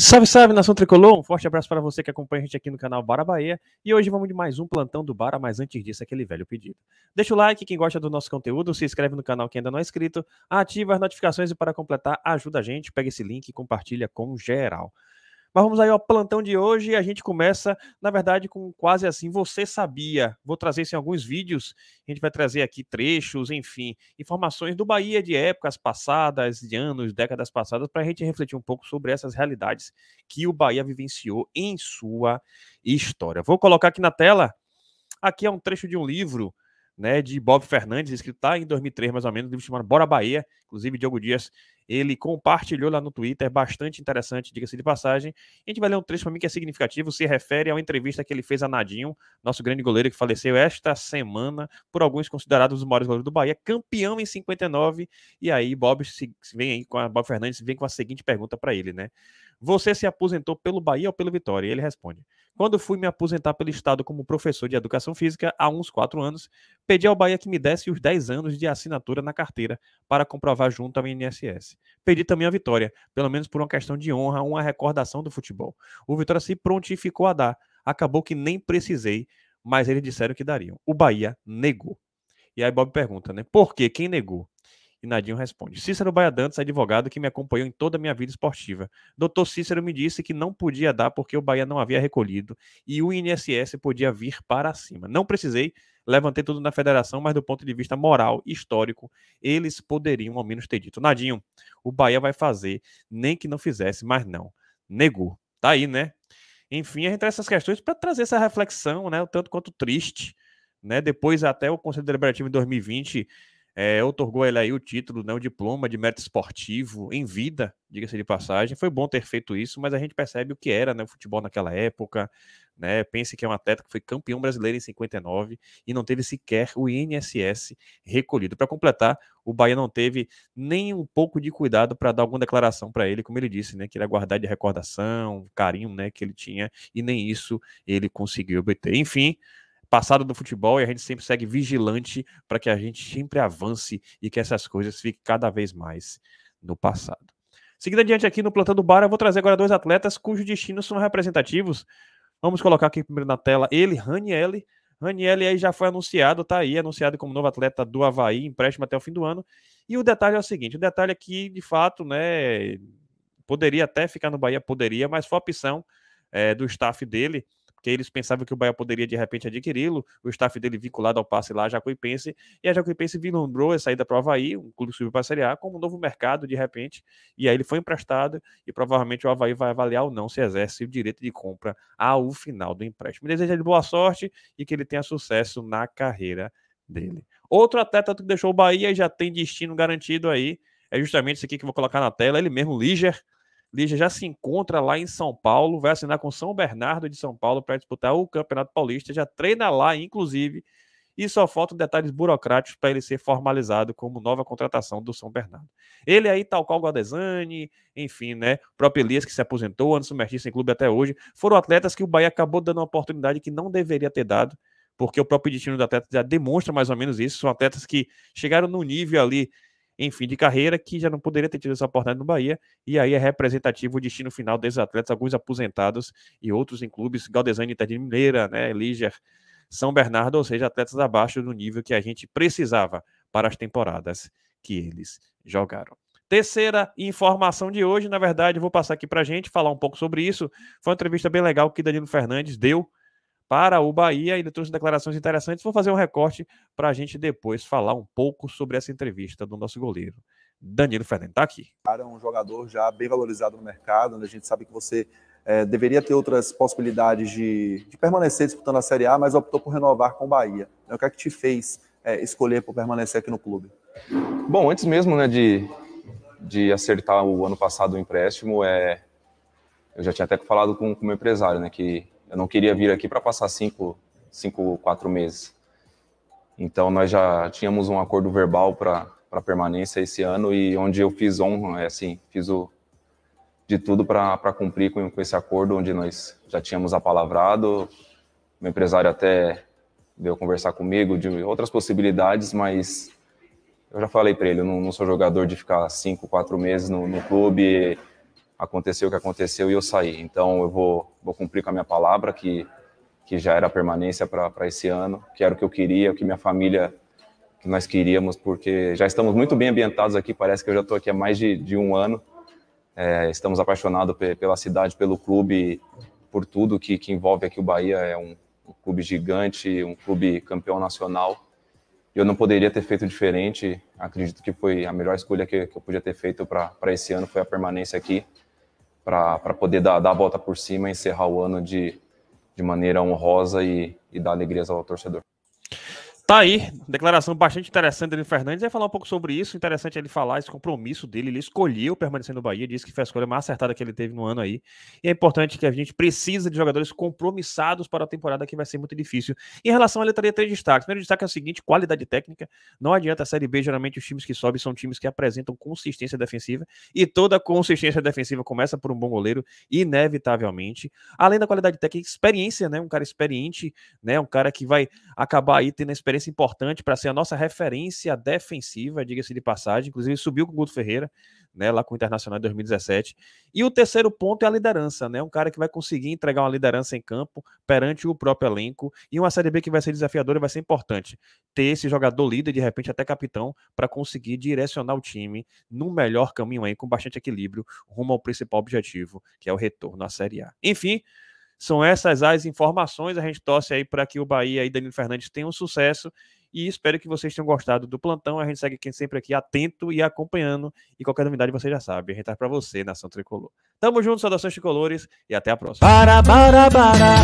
Salve, salve, nação tricolor! Um forte abraço para você que acompanha a gente aqui no canal Bara Bahia. E hoje vamos de mais um plantão do Bara, mas antes disso, aquele velho pedido. Deixa o like, quem gosta do nosso conteúdo, se inscreve no canal que ainda não é inscrito, ativa as notificações e para completar, ajuda a gente, pega esse link e compartilha com geral. Mas vamos aí ao plantão de hoje. A gente começa, na verdade, com quase assim. Você sabia? Vou trazer isso em alguns vídeos. A gente vai trazer aqui trechos, enfim, informações do Bahia de épocas passadas, de anos, décadas passadas, para a gente refletir um pouco sobre essas realidades que o Bahia vivenciou em sua história. Vou colocar aqui na tela. Aqui é um trecho de um livro. Né, de Bob Fernandes, escrito em 2003, mais ou menos, um livro chamado Bora Bahia, inclusive Diogo Dias ele compartilhou lá no Twitter, bastante interessante, diga-se de passagem. A gente vai ler um trecho para mim que é significativo, se refere a uma entrevista que ele fez a Nadinho, nosso grande goleiro que faleceu esta semana, por alguns considerados os maiores goleiros do Bahia, campeão em 59. E aí, Bob se, vem aí com a Bob Fernandes vem com a seguinte pergunta para ele, né? Você se aposentou pelo Bahia ou pelo Vitória? E ele responde: Quando fui me aposentar pelo Estado como professor de educação física, há uns quatro anos, pedi ao Bahia que me desse os 10 anos de assinatura na carteira para comprovar junto ao INSS perdi também a vitória, pelo menos por uma questão de honra, uma recordação do futebol. O Vitória se prontificou a dar, acabou que nem precisei, mas eles disseram que dariam. O Bahia negou. E aí Bob pergunta, né? Por quê? Quem negou? E Nadinho responde: Cícero Dantas advogado que me acompanhou em toda a minha vida esportiva. Doutor Cícero me disse que não podia dar porque o Bahia não havia recolhido e o INSS podia vir para cima. Não precisei, levantei tudo na federação, mas do ponto de vista moral, histórico, eles poderiam ao menos ter dito: Nadinho, o Bahia vai fazer, nem que não fizesse, mas não. Negou. Tá aí, né? Enfim, a gente traz essas questões para trazer essa reflexão, né? O tanto quanto triste. Né? Depois, até o Conselho Deliberativo em 2020 é, otorgou a ele aí o título, né, o diploma de mérito esportivo em vida, diga-se de passagem. Foi bom ter feito isso, mas a gente percebe o que era né, o futebol naquela época. Né? Pense que é um atleta que foi campeão brasileiro em 59 e não teve sequer o INSS recolhido. Para completar, o Bahia não teve nem um pouco de cuidado para dar alguma declaração para ele, como ele disse, né, que ele ia guardar de recordação, carinho né, que ele tinha, e nem isso ele conseguiu obter. Enfim, passado do futebol e a gente sempre segue vigilante para que a gente sempre avance e que essas coisas fiquem cada vez mais no passado. Seguindo adiante aqui no Plantão do Bar, eu vou trazer agora dois atletas cujos destinos são representativos. Vamos colocar aqui primeiro na tela ele, Ranielli. Ranielli aí já foi anunciado, tá aí, anunciado como novo atleta do Havaí, empréstimo até o fim do ano. E o detalhe é o seguinte: o detalhe é de fato, né, poderia até ficar no Bahia, poderia, mas foi a opção é, do staff dele porque eles pensavam que o Bahia poderia de repente adquiri-lo, o staff dele vinculado ao passe lá, a Jacuipense, e a Jacuipense vislumbrou a saída para o Havaí, um clube subiu para a Série A, como um novo mercado de repente, e aí ele foi emprestado, e provavelmente o Havaí vai avaliar ou não se exerce o direito de compra ao final do empréstimo. Desejo-lhe boa sorte e que ele tenha sucesso na carreira dele. Outro atleta que deixou o Bahia e já tem destino garantido aí, é justamente esse aqui que eu vou colocar na tela, ele mesmo, Liger, Lígia já se encontra lá em São Paulo, vai assinar com São Bernardo de São Paulo para disputar o Campeonato Paulista, já treina lá, inclusive, e só faltam detalhes burocráticos para ele ser formalizado como nova contratação do São Bernardo. Ele aí, tal qual Godesani, enfim, né? O próprio Elias, que se aposentou, Anderson Mertins em clube até hoje, foram atletas que o Bahia acabou dando uma oportunidade que não deveria ter dado, porque o próprio destino do atleta já demonstra mais ou menos isso. São atletas que chegaram no nível ali em fim de carreira, que já não poderia ter tido essa oportunidade no Bahia, e aí é representativo o destino final desses atletas, alguns aposentados e outros em clubes, Galdesani Inter de Mineira, né, Líger, São Bernardo, ou seja, atletas abaixo do nível que a gente precisava para as temporadas que eles jogaram. Terceira informação de hoje, na verdade, vou passar aqui para a gente falar um pouco sobre isso. Foi uma entrevista bem legal que Danilo Fernandes deu para o Bahia. Ele trouxe declarações interessantes. Vou fazer um recorte para a gente depois falar um pouco sobre essa entrevista do nosso goleiro. Danilo Fernandes está aqui. Cara, é um jogador já bem valorizado no mercado, onde a gente sabe que você é, deveria ter outras possibilidades de, de, permanecer disputando a Série A, mas optou por renovar com o Bahia. Então, o que é que te fez é, escolher por permanecer aqui no clube? Bom, antes mesmo né, de, de acertar o ano passado o empréstimo, é, eu já tinha até falado com, com o meu empresário, né, que eu não queria vir aqui para passar cinco, cinco, quatro meses. Então, nós já tínhamos um acordo verbal para permanência esse ano e onde eu fiz honra, é assim, fiz o, de tudo para cumprir com, com esse acordo, onde nós já tínhamos apalavrado. o empresário até veio conversar comigo de outras possibilidades, mas eu já falei para ele, eu não, não, sou jogador de ficar cinco, quatro meses no, no clube aconteceu o que aconteceu e eu saí. Então eu vou, vou cumprir com a minha palavra, que, que já era permanência para esse ano, que era o que eu queria, o que minha família, que nós queríamos, porque já estamos muito bem ambientados aqui, parece que eu já estou aqui há mais de, de um ano. É, estamos apaixonados pela cidade, pelo clube, por tudo que, que envolve aqui o Bahia. É um, um clube gigante, um clube campeão nacional. Eu não poderia ter feito diferente. Acredito que foi a melhor escolha que, que eu podia ter feito para esse ano, foi a permanência aqui para poder dar, dar, a volta por cima e encerrar o ano de, de maneira honrosa e, e dar alegrias ao torcedor. Tá aí, declaração bastante interessante dele Fernandes. Vai falar um pouco sobre isso. Interessante ele falar esse compromisso dele. Ele escolheu permanecer no Bahia, disse que foi a escolha mais acertada que ele teve no ano aí. E é importante que a gente precisa de jogadores compromissados para a temporada que vai ser muito difícil. Em relação a ele, teria três destaques. primeiro destaque é o seguinte: qualidade técnica. Não adianta a Série B, geralmente os times que sobem são times que apresentam consistência defensiva. E toda consistência defensiva começa por um bom goleiro, inevitavelmente. Além da qualidade técnica, experiência, né? Um cara experiente, né? Um cara que vai acabar aí tendo a experiência referência importante para ser a nossa referência defensiva, diga-se de passagem. Inclusive, subiu com o Guto Ferreira, né, lá com o Internacional em 2017. E o terceiro ponto é a liderança, né? Um cara que vai conseguir entregar uma liderança em campo perante o próprio elenco. E uma Série B que vai ser desafiadora e vai ser importante. Ter esse jogador líder, de repente até capitão, para conseguir direcionar o time no melhor caminho aí, com bastante equilíbrio, rumo ao principal objetivo, que é o retorno à Série A. Enfim. São essas as informações. A gente torce aí para que o Bahia e Danilo Fernandes tenham sucesso. E espero que vocês tenham gostado do plantão. A gente segue quem sempre aqui atento e acompanhando. E qualquer novidade você já sabe. A gente tá para você, Nação Tricolor. Tamo junto, saudações tricolores e até a próxima. Para, para, para.